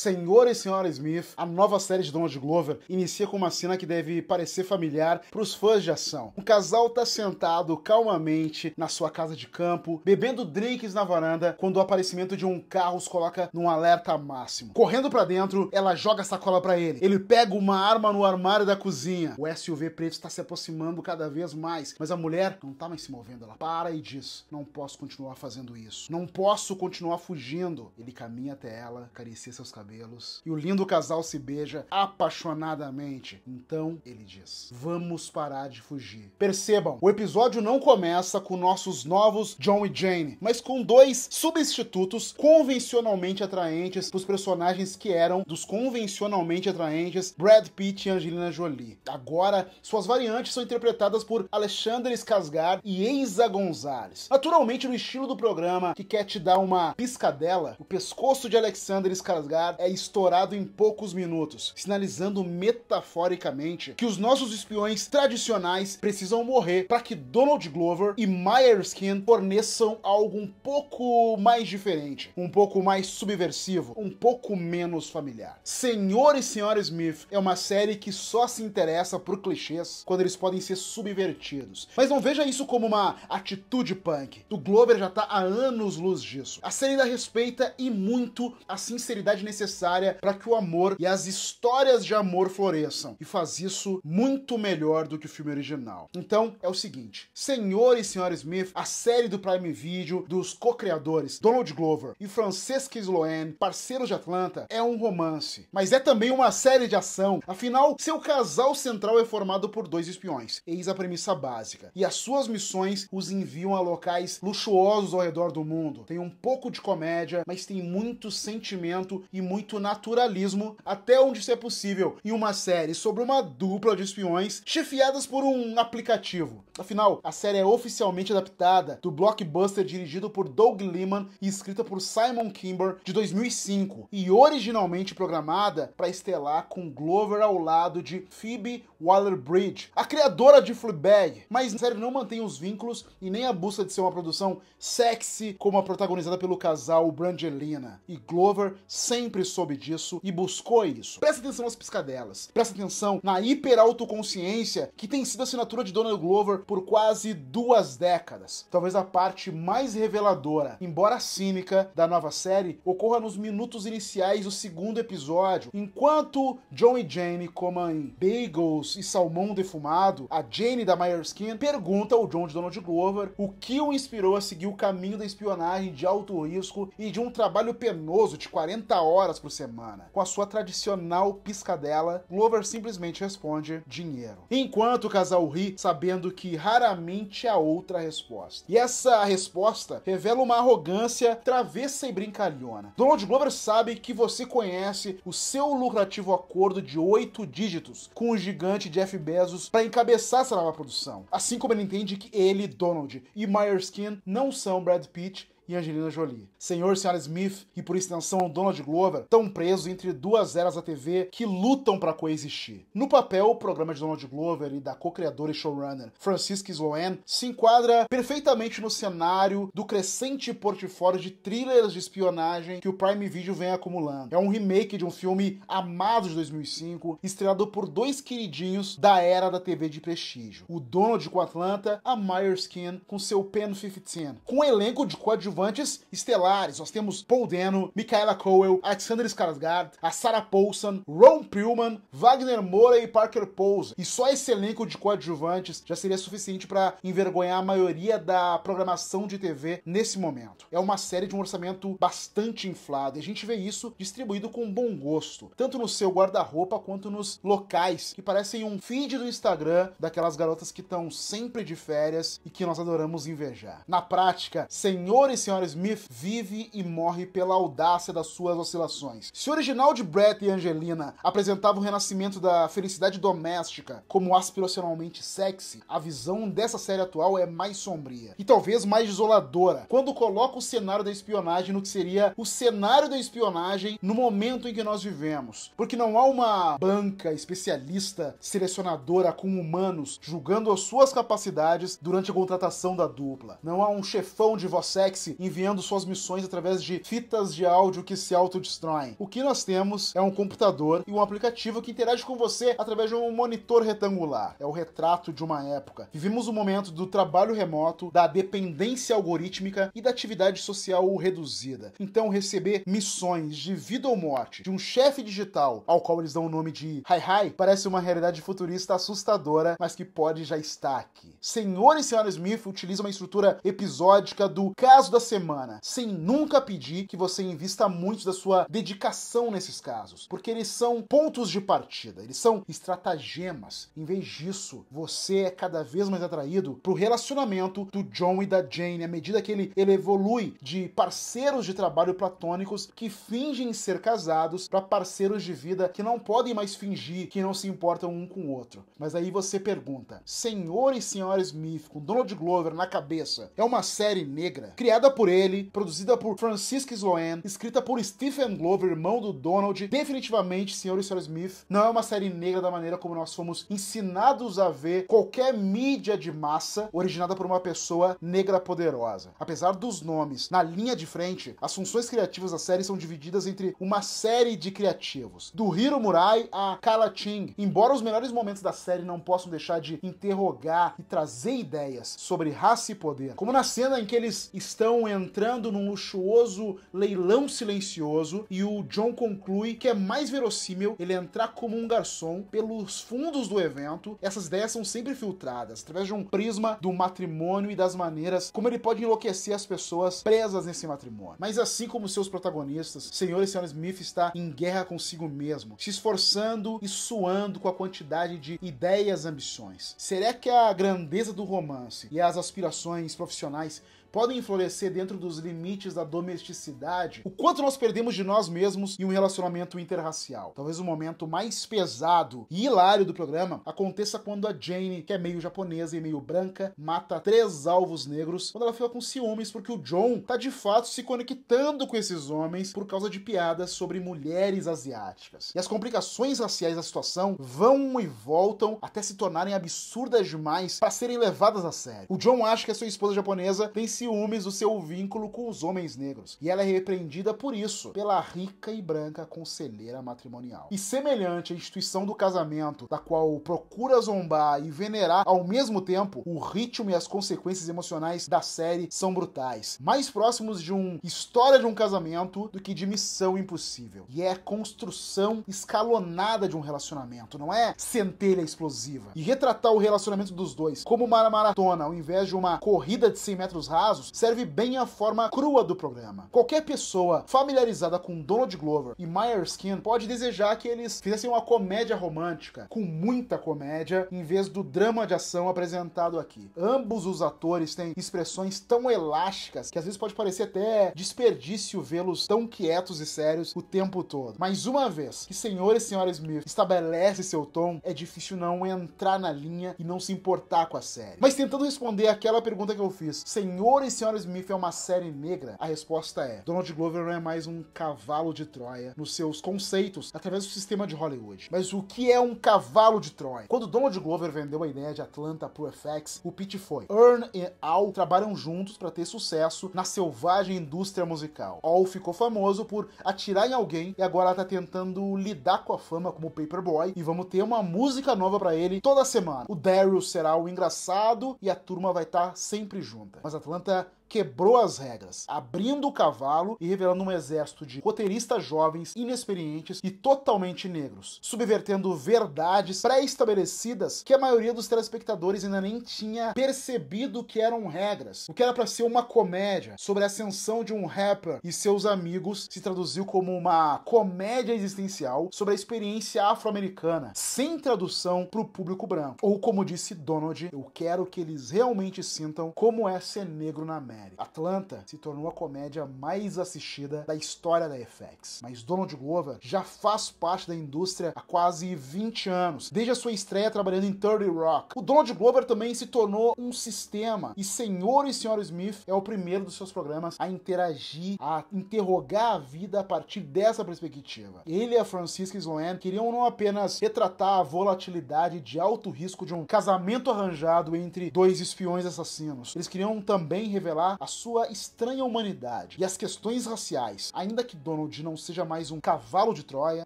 Senhor e Senhora Smith, a nova série de Donald Glover, inicia com uma cena que deve parecer familiar para os fãs de ação. Um casal está sentado calmamente na sua casa de campo, bebendo drinks na varanda, quando o aparecimento de um carro os coloca num alerta máximo. Correndo para dentro, ela joga a sacola para ele. Ele pega uma arma no armário da cozinha. O SUV preto está se aproximando cada vez mais, mas a mulher não está mais se movendo. Ela para e diz: Não posso continuar fazendo isso. Não posso continuar fugindo. Ele caminha até ela, acaricia seus cabelos cabelos e o lindo casal se beija apaixonadamente. Então ele diz: Vamos parar de fugir. Percebam, o episódio não começa com nossos novos John e Jane, mas com dois substitutos convencionalmente atraentes para os personagens que eram dos convencionalmente atraentes Brad Pitt e Angelina Jolie. Agora, suas variantes são interpretadas por Alexandre Skarsgård e Eiza Gonzalez. Naturalmente, no estilo do programa que quer te dar uma piscadela, o pescoço de Alexander Skarsgård é estourado em poucos minutos, sinalizando metaforicamente que os nossos espiões tradicionais precisam morrer para que Donald Glover e Myerskin forneçam algo um pouco mais diferente, um pouco mais subversivo, um pouco menos familiar. Senhor e Senhora Smith é uma série que só se interessa por clichês quando eles podem ser subvertidos. Mas não veja isso como uma atitude punk. O Glover já está há anos luz disso. A série ainda respeita e muito a sinceridade nesse necessária para que o amor e as histórias de amor floresçam e faz isso muito melhor do que o filme original. Então é o seguinte, senhor e senhora Smith, a série do Prime Video dos co-criadores Donald Glover e Francesca Sloane, parceiros de Atlanta, é um romance, mas é também uma série de ação. Afinal, seu casal central é formado por dois espiões, eis a premissa básica. E as suas missões os enviam a locais luxuosos ao redor do mundo. Tem um pouco de comédia, mas tem muito sentimento e muito naturalismo, até onde isso é possível, em uma série sobre uma dupla de espiões chefiadas por um aplicativo. Afinal, a série é oficialmente adaptada do blockbuster dirigido por Doug Liman e escrita por Simon Kimber de 2005 e originalmente programada para estelar com Glover ao lado de Phoebe Waller-Bridge, a criadora de Fleabag, mas a série não mantém os vínculos e nem a busca de ser uma produção sexy como a protagonizada pelo casal Brangelina. E Glover sempre sempre soube disso e buscou isso. Presta atenção nas piscadelas. Presta atenção na hiperautoconsciência que tem sido a assinatura de Donald Glover por quase duas décadas. Talvez a parte mais reveladora, embora cínica, da nova série ocorra nos minutos iniciais do segundo episódio, enquanto John e Jane comem bagels e salmão defumado, a Jane da Myerskin pergunta ao John de Donald Glover o que o inspirou a seguir o caminho da espionagem de alto risco e de um trabalho penoso de 40 horas horas por semana. Com a sua tradicional piscadela, Glover simplesmente responde dinheiro. Enquanto o casal ri, sabendo que raramente há outra resposta. E essa resposta revela uma arrogância travessa e brincalhona. Donald Glover sabe que você conhece o seu lucrativo acordo de oito dígitos com o gigante Jeff Bezos para encabeçar essa nova produção. Assim como ele entende que ele, Donald e Myerskin não são Brad Pitt e Angelina Jolie. Senhor e senhora Smith, e por extensão Donald Glover, estão presos entre duas eras da TV que lutam para coexistir. No papel, o programa de Donald Glover e da co-criadora e showrunner Francisca Sloan se enquadra perfeitamente no cenário do crescente portfólio de thrillers de espionagem que o Prime Video vem acumulando. É um remake de um filme amado de 2005, estrelado por dois queridinhos da era da TV de prestígio. O Donald com Atlanta, a Myers com seu Pen 15, com um elenco de coadjuvantes coadjuvantes estelares. Nós temos Paul Dano, Michaela Cowell, Alexander Skarsgård, a Sarah Paulson, Ron Pillman, Wagner Moura e Parker Posey. E só esse elenco de coadjuvantes já seria suficiente para envergonhar a maioria da programação de TV nesse momento. É uma série de um orçamento bastante inflado e a gente vê isso distribuído com bom gosto, tanto no seu guarda-roupa quanto nos locais que parecem um feed do Instagram daquelas garotas que estão sempre de férias e que nós adoramos invejar. Na prática, senhores senhora Smith vive e morre pela audácia das suas oscilações. Se o original de Brett e Angelina apresentava o renascimento da felicidade doméstica como aspiracionalmente sexy, a visão dessa série atual é mais sombria e talvez mais desoladora, quando coloca o cenário da espionagem no que seria o cenário da espionagem no momento em que nós vivemos. Porque não há uma banca especialista selecionadora com humanos julgando as suas capacidades durante a contratação da dupla. Não há um chefão de voz sexy enviando suas missões através de fitas de áudio que se autodestroem. O que nós temos é um computador e um aplicativo que interage com você através de um monitor retangular. É o retrato de uma época. Vivemos o um momento do trabalho remoto, da dependência algorítmica e da atividade social reduzida. Então, receber missões de vida ou morte de um chefe digital, ao qual eles dão o nome de Hi Hi, parece uma realidade futurista assustadora, mas que pode já estar aqui. Senhor e senhora Smith utiliza uma estrutura episódica do caso da semana, sem nunca pedir que você invista muito da sua dedicação nesses casos, porque eles são pontos de partida, eles são estratagemas. Em vez disso, você é cada vez mais atraído para o relacionamento do John e da Jane à medida que ele, ele evolui de parceiros de trabalho platônicos que fingem ser casados para parceiros de vida que não podem mais fingir que não se importam um com o outro. Mas aí você pergunta: Senhor e Senhora Smith, com Donald Glover na cabeça, é uma série negra criada criada por ele, produzida por Francisca Sloan, escrita por Stephen Glover, irmão do Donald, definitivamente, Sr. e Sr. Smith, não é uma série negra da maneira como nós fomos ensinados a ver qualquer mídia de massa originada por uma pessoa negra poderosa. Apesar dos nomes, na linha de frente, as funções criativas da série são divididas entre uma série de criativos, do Hiro Murai a Kala Ching. Embora os melhores momentos da série não possam deixar de interrogar e trazer ideias sobre raça e poder, como na cena em que eles estão acabam entrando num luxuoso leilão silencioso e o John conclui que é mais verossímil ele entrar como um garçom pelos fundos do evento. Essas ideias são sempre filtradas através de um prisma do matrimônio e das maneiras como ele pode enlouquecer as pessoas presas nesse matrimônio. Mas assim como seus protagonistas, Senhor e Senhora Smith está em guerra consigo mesmo, se esforçando e suando com a quantidade de ideias e ambições. Será que a grandeza do romance e as aspirações profissionais podem florescer dentro dos limites da domesticidade, o quanto nós perdemos de nós mesmos em um relacionamento interracial. Talvez o momento mais pesado e hilário do programa aconteça quando a Jane, que é meio japonesa e meio branca, mata três alvos negros quando ela fica com ciúmes porque o John tá de fato se conectando com esses homens por causa de piadas sobre mulheres asiáticas. E as complicações raciais da situação vão e voltam até se tornarem absurdas demais para serem levadas a sério. O John acha que a sua esposa japonesa tem ciúmes do seu vínculo com os homens negros, e ela é repreendida por isso, pela rica e branca conselheira matrimonial. E semelhante à instituição do casamento, da qual procura zombar e venerar ao mesmo tempo, o ritmo e as consequências emocionais da série são brutais, mais próximos de um história de um casamento do que de missão impossível. E é a construção escalonada de um relacionamento, não é centelha explosiva. E retratar o relacionamento dos dois como uma maratona ao invés de uma corrida de 100 metros rasos casos, serve bem a forma crua do programa. Qualquer pessoa familiarizada com Donald Glover e Myers Skin pode desejar que eles fizessem uma comédia romântica, com muita comédia, em vez do drama de ação apresentado aqui. Ambos os atores têm expressões tão elásticas que às vezes pode parecer até desperdício vê-los tão quietos e sérios o tempo todo. Mas uma vez que Senhor e Senhora Smith estabelece seu tom, é difícil não entrar na linha e não se importar com a série. Mas tentando responder aquela pergunta que eu fiz, Senhor Senhoras e senhores, é uma série negra? A resposta é: Donald Glover não é mais um cavalo de Troia nos seus conceitos através do sistema de Hollywood. Mas o que é um cavalo de Troia? Quando Donald Glover vendeu a ideia de Atlanta pro FX, o pitch foi: Earn e Al trabalham juntos para ter sucesso na selvagem indústria musical. Al ficou famoso por atirar em alguém e agora tá tentando lidar com a fama como Paperboy e vamos ter uma música nova para ele toda semana. O Daryl será o engraçado e a turma vai estar tá sempre junta. Mas Atlanta that quebrou as regras, abrindo o cavalo e revelando um exército de roteiristas jovens, inexperientes e totalmente negros, subvertendo verdades pré-estabelecidas que a maioria dos telespectadores ainda nem tinha percebido que eram regras. O que era para ser uma comédia sobre a ascensão de um rapper e seus amigos se traduziu como uma comédia existencial sobre a experiência afro-americana, sem tradução para o público branco. Ou como disse Donald, eu quero que eles realmente sintam como é ser negro na América. Atlanta se tornou a comédia mais assistida da história da FX, mas Donald Glover já faz parte da indústria há quase 20 anos, desde a sua estreia trabalhando em 30 Rock. O Donald Glover também se tornou um sistema e Senhor e Senhor Smith é o primeiro dos seus programas a interagir, a interrogar a vida a partir dessa perspectiva. Ele e a Francisca Sloan queriam não apenas retratar a volatilidade de alto risco de um casamento arranjado entre dois espiões assassinos, eles queriam também revelar a sua estranha humanidade e as questões raciais. Ainda que Donald não seja mais um cavalo de Troia,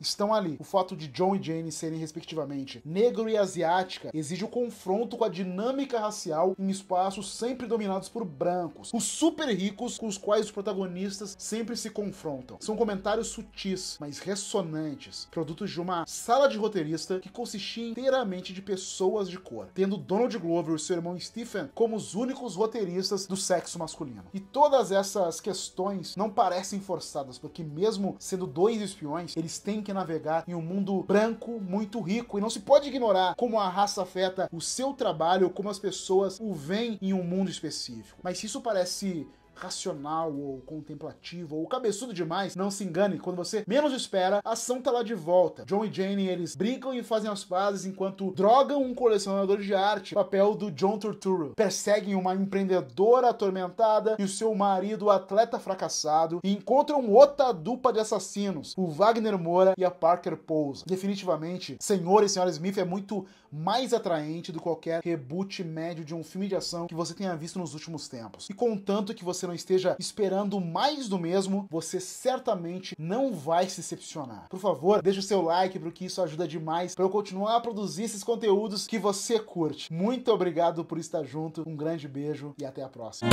estão ali. O fato de John e Jane serem, respectivamente, negro e asiática exige o um confronto com a dinâmica racial em espaços sempre dominados por brancos, os super ricos com os quais os protagonistas sempre se confrontam. São comentários sutis, mas ressonantes, produtos de uma sala de roteirista que consistia inteiramente de pessoas de cor, tendo Donald Glover e seu irmão Stephen como os únicos roteiristas do sexo masculino. E todas essas questões não parecem forçadas, porque mesmo sendo dois espiões, eles têm que navegar em um mundo branco muito rico e não se pode ignorar como a raça afeta o seu trabalho ou como as pessoas o veem em um mundo específico. Mas se isso parece racional ou contemplativo ou cabeçudo demais, não se engane, quando você menos espera, a ação tá lá de volta. John e Jane, eles brincam e fazem as pazes enquanto drogam um colecionador de arte, papel do John Turturro. Perseguem uma empreendedora atormentada e o seu marido, atleta fracassado, e encontram outra dupla de assassinos, o Wagner Moura e a Parker Pose Definitivamente, Senhor e Senhora Smith é muito mais atraente do que qualquer reboot médio de um filme de ação que você tenha visto nos últimos tempos. E contanto que você não não esteja esperando mais do mesmo, você certamente não vai se decepcionar. Por favor, deixe o seu like, porque isso ajuda demais para eu continuar a produzir esses conteúdos que você curte. Muito obrigado por estar junto, um grande beijo e até a próxima.